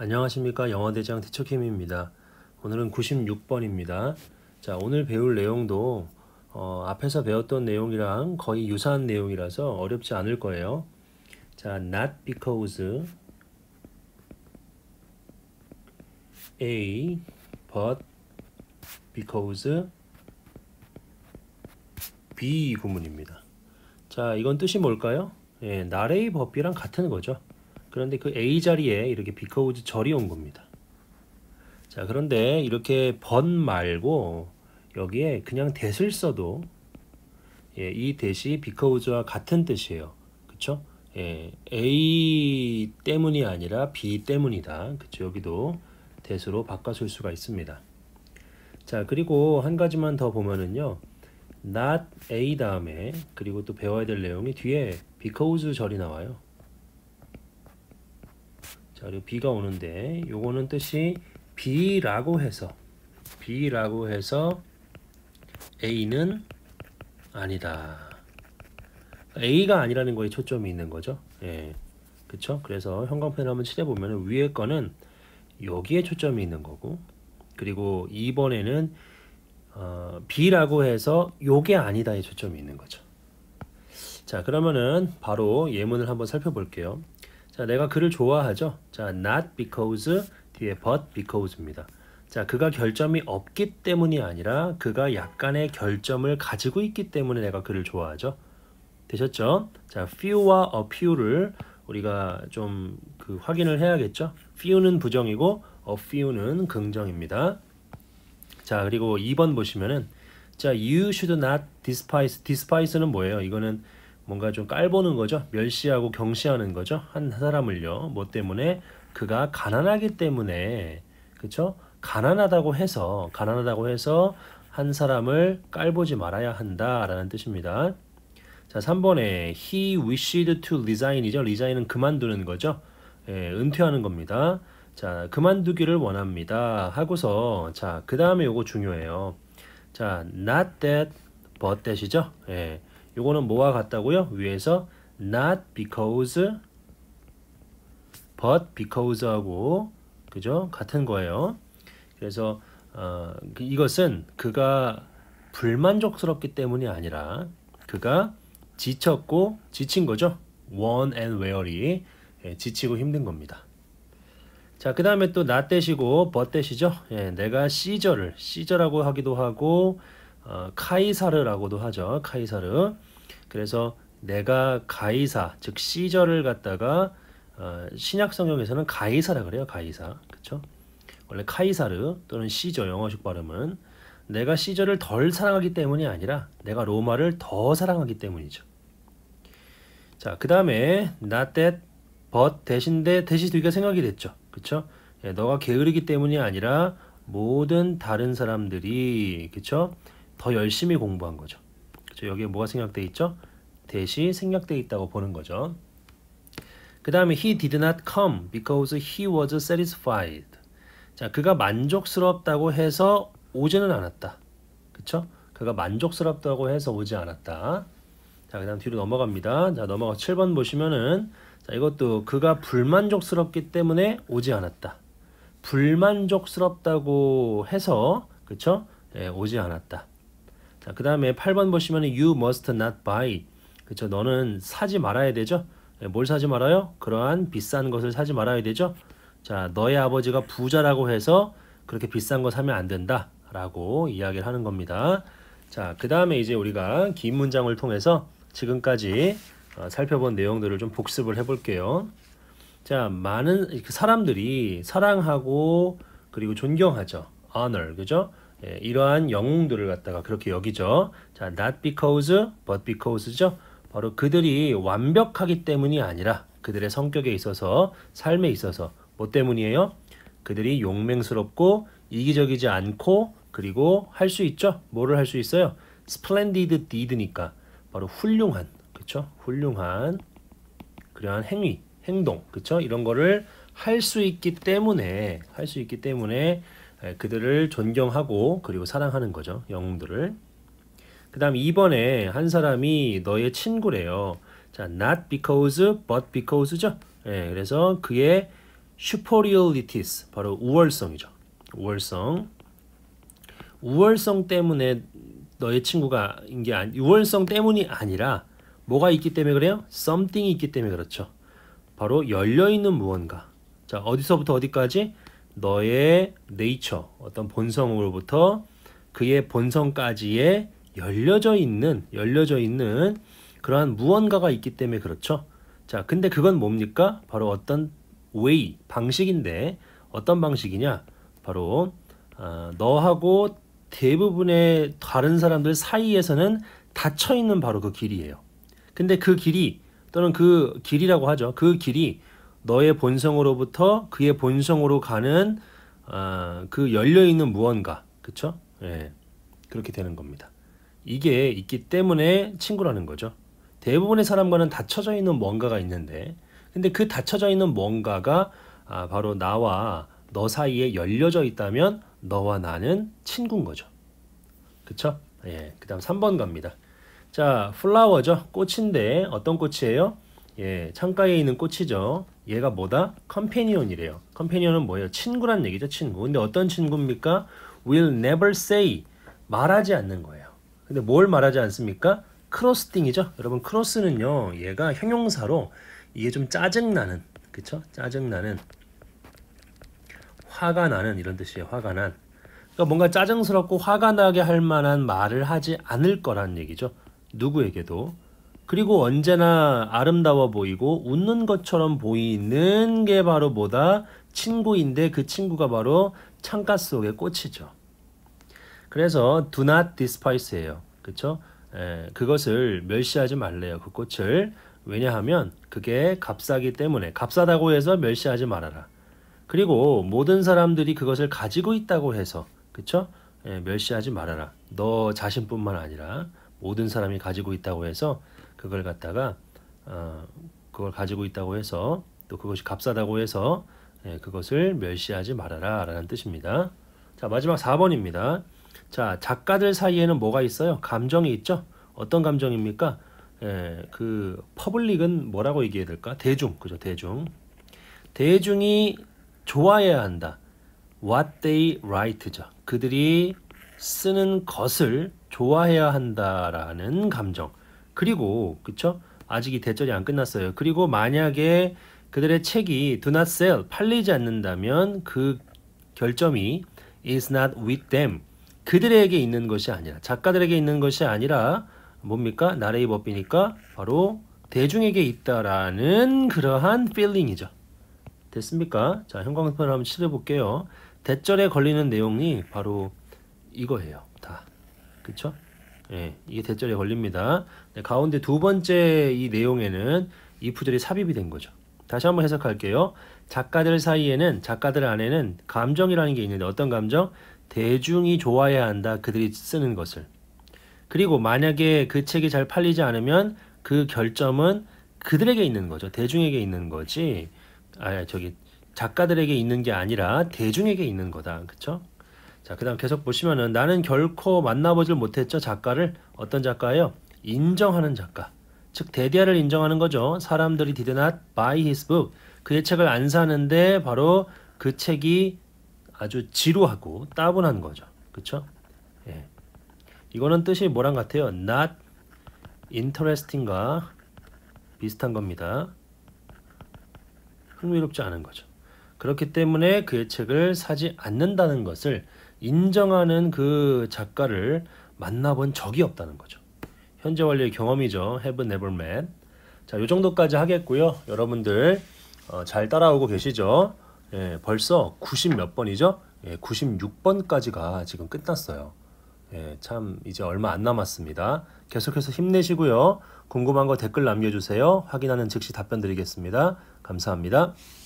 안녕하십니까 영어대장 티처킴입니다. 오늘은 96번입니다. 자 오늘 배울 내용도 어, 앞에서 배웠던 내용이랑 거의 유사한 내용이라서 어렵지 않을 거예요. 자 not because A but because B 구문입니다. 자 이건 뜻이 뭘까요? 예, 나레이 법비랑 같은 거죠. 그런데 그 A 자리에 이렇게 비커우즈 절이 온 겁니다. 자, 그런데 이렇게 번 말고 여기에 그냥 대을 써도 예, 이 대시 b e c a 와 같은 뜻이에요. 그쵸? 예, A 때문이 아니라 B 때문이다. 그쵸? 여기도 대수로 바꿔줄 수가 있습니다. 자, 그리고 한 가지만 더 보면은요. not A 다음에 그리고 또 배워야 될 내용이 뒤에 because 절이 나와요. 자 그리고 B가 오는데 요거는 뜻이 비라고 해서 비라고 해서 A는 아니다. A가 아니라는 거에 초점이 있는 거죠. 예. 그쵸? 그래서 형광펜을 한번 칠해보면 위에 거는 여기에 초점이 있는 거고 그리고 2번에는 어, B라고 해서 요게 아니다에 초점이 있는 거죠. 자 그러면은 바로 예문을 한번 살펴볼게요. 자, 내가 그를 좋아하죠. 자, not because 뒤에 but because입니다. 자, 그가 결점이 없기 때문이 아니라 그가 약간의 결점을 가지고 있기 때문에 내가 그를 좋아하죠. 되셨죠? 자, few와 a few를 우리가 좀 그 확인을 해야겠죠. few는 부정이고 a few는 긍정입니다. 자, 그리고 2번 보시면은 자, you should not despise. despise는 뭐예요? 이거는 뭔가 좀 깔보는 거죠. 멸시하고 경시하는 거죠. 한 사람을요. 뭐 때문에 그가 가난하기 때문에 그렇죠? 가난하다고 해서 가난하다고 해서 한 사람을 깔보지 말아야 한다라는 뜻입니다. 자, 3번에 he wished to resign이죠. resign은 그만두는 거죠. 예, 은퇴하는 겁니다. 자, 그만두기를 원합니다. 하고서 자, 그다음에 요거 중요해요. 자, not that but that이죠. 예. 요거는 뭐와 같다고요? 위에서 not because but because하고 그죠? 같은 거예요. 그래서 어, 그 이것은 그가 불만족스럽기 때문이 아니라 그가 지쳤고 지친 거죠. worn and weary 예, 지치고 힘든 겁니다. 자, 그 다음에 또나 대시고 버 대시죠. 예, 내가 시저를 시저라고 하기도 하고 어, 카이사르라고도 하죠. 카이사르. 그래서 내가 가이사 즉 시저를 갖다가 어, 신약 성경에서는 가이사라 그래요. 가이사. 그렇죠? 원래 카이사르 또는 시저 영어식 발음은 내가 시저를 덜 사랑하기 때문이 아니라 내가 로마를 더 사랑하기 때문이죠. 자, 그다음에 not that but 대신데 대시 뒤가 생각이 됐죠. 그렇죠? 예, 너가 게으르기 때문이 아니라 모든 다른 사람들이 그렇죠? 더 열심히 공부한 거죠. 그죠 여기에 뭐가 생략돼 있죠? 대시 생략돼 있다고 보는 거죠. 그 다음에 he did not come because he was satisfied. 자, 그가 만족스럽다고 해서 오지는 않았다. 그쵸? 그가 만족스럽다고 해서 오지 않았다. 자, 그 다음 뒤로 넘어갑니다. 자, 넘어가 7번 보시면은 자, 이것도 그가 불만족스럽기 때문에 오지 않았다. 불만족스럽다고 해서 그쵸? 예, 오지 않았다. 자, 그 다음에 8번 보시면 you must not buy. 그쵸, 너는 사지 말아야 되죠? 예, 뭘 사지 말아요? 그러한 비싼 것을 사지 말아야 되죠? 자, 너의 아버지가 부자라고 해서 그렇게 비싼 거 사면 안 된다. 라고 이야기를 하는 겁니다. 자, 그 다음에 이제 우리가 긴 문장을 통해서 지금까지 어, 살펴본 내용들을 좀 복습을 해볼게요. 자, 많은 그 사람들이 사랑하고 그리고 존경하죠. honor, 그죠? 예, 이러한 영웅들을 갖다가 그렇게 여기죠. 자, not because, but because죠. 바로 그들이 완벽하기 때문이 아니라 그들의 성격에 있어서 삶에 있어서 뭐 때문이에요? 그들이 용맹스럽고 이기적이지 않고 그리고 할 수 있죠. 뭐를 할 수 있어요? splendid deed니까 바로 훌륭한 그렇죠? 훌륭한 그러한 행위, 행동 그렇죠? 이런 거를 할 수 있기 때문에 할 수 있기 때문에 예, 그들을 존경하고 그리고 사랑하는 거죠. 영웅들을. 그 다음 2번에 한 사람이 너의 친구래요. 자, not because, but because죠. 예, 그래서 그의 superiorities, 바로 우월성이죠. 우월성. 우월성 때문에 너의 친구가 인게 아니, 우월성 때문이 아니라 뭐가 있기 때문에 그래요? something이 있기 때문에 그렇죠. 바로 열려 있는 무언가. 자, 어디서부터 어디까지? 너의 네이처, 어떤 본성으로부터 그의 본성까지에 열려져 있는, 열려져 있는 그러한 무언가가 있기 때문에 그렇죠. 자, 근데 그건 뭡니까? 바로 어떤 way, 방식인데 어떤 방식이냐? 바로 어, 너하고 대부분의 다른 사람들 사이에서는 닫혀 있는 바로 그 길이에요. 근데 그 길이 또는 그 길이라고 하죠. 그 길이 너의 본성으로부터 그의 본성으로 가는 어, 그 열려 있는 무언가, 그렇죠? 예, 그렇게 되는 겁니다. 이게 있기 때문에 친구라는 거죠. 대부분의 사람과는 닫혀져 있는 뭔가가 있는데, 근데 그 닫혀져 있는 뭔가가 아, 바로 나와 너 사이에 열려져 있다면 너와 나는 친구인 거죠. 그쵸? 예, 그 다음 3번 갑니다. 자, 플라워죠. 꽃인데 어떤 꽃이에요? 예, 창가에 있는 꽃이죠. 얘가 뭐다? 컴패니언이래요. 컴패니언은 뭐예요? 친구란 얘기죠, 친구. 근데 어떤 친구입니까? will never say 말하지 않는 거예요. 근데 뭘 말하지 않습니까? 크로스팅이죠. 여러분 크로스는요. 얘가 형용사로 이게 좀 짜증나는 그쵸? 짜증나는 화가 나는 이런 뜻이에요. 화가 난. 그러니까 뭔가 짜증스럽고 화가 나게 할 만한 말을 하지 않을 거란 얘기죠. 누구에게도 그리고 언제나 아름다워 보이고 웃는 것처럼 보이는 게 바로 뭐다? 친구인데 그 친구가 바로 창가 속의 꽃이죠. 그래서 do not despise예요. 그렇죠? 그것을 멸시하지 말래요. 그 꽃을. 왜냐하면 그게 값싸기 때문에 값싸다고 해서 멸시하지 말아라. 그리고 모든 사람들이 그것을 가지고 있다고 해서 그렇죠? 멸시하지 말아라. 너 자신뿐만 아니라 모든 사람이 가지고 있다고 해서 그걸 갖다가 어, 그걸 가지고 있다고 해서 또 그것이 값싸다고 해서 예, 그것을 멸시하지 말아라 라는 뜻입니다. 자 마지막 4번입니다. 자 작가들 사이에는 뭐가 있어요? 감정이 있죠? 어떤 감정입니까? 예, 그 퍼블릭은 뭐라고 얘기해야 될까? 대중 그죠 대중 대중이 좋아해야 한다. What they write죠. 그들이 쓰는 것을 좋아해야 한다라는 감정. 그리고 그쵸? 아직 이 대절이 안 끝났어요. 그리고 만약에 그들의 책이 do not sell 팔리지 않는다면 그 결점이 is not with them 그들에게 있는 것이 아니라 작가들에게 있는 것이 아니라 뭡니까 나레이버비니까 바로 대중에게 있다라는 그러한 필링이죠 됐습니까? 자 형광펜을 한번 칠해볼게요. 대절에 걸리는 내용이 바로 이거예요. 다. 그렇죠? 예, 이게 대절에 걸립니다. 네, 가운데 두 번째 이 내용에는 이프절이 삽입이 된 거죠. 다시 한번 해석할게요. 작가들 사이에는 작가들 안에는 감정이라는 게 있는데 어떤 감정? 대중이 좋아해야 한다. 그들이 쓰는 것을. 그리고 만약에 그 책이 잘 팔리지 않으면 그 결점은 그들에게 있는 거죠. 대중에게 있는 거지. 아, 저기 작가들에게 있는 게 아니라 대중에게 있는 거다. 그렇죠? 자, 그 다음 계속 보시면은 나는 결코 만나보질 못했죠. 작가를 어떤 작가예요? 인정하는 작가. 즉 데디아를 인정하는 거죠. 사람들이 did not buy his book. 그의 책을 안 사는데 바로 그 책이 아주 지루하고 따분한 거죠. 그렇죠? 예. 이거는 뜻이 뭐랑 같아요? not interesting과 비슷한 겁니다. 흥미롭지 않은 거죠. 그렇기 때문에 그의 책을 사지 않는다는 것을 인정하는 그 작가를 만나본 적이 없다는 거죠. 현재 완료의 경험이죠. Have never met. 자, 요 정도까지 하겠고요. 여러분들 어, 잘 따라오고 계시죠? 예, 벌써 90 몇 번이죠? 예, 96번까지가 지금 끝났어요. 예, 참 이제 얼마 안 남았습니다. 계속해서 힘내시고요. 궁금한 거 댓글 남겨주세요. 확인하는 즉시 답변 드리겠습니다. 감사합니다.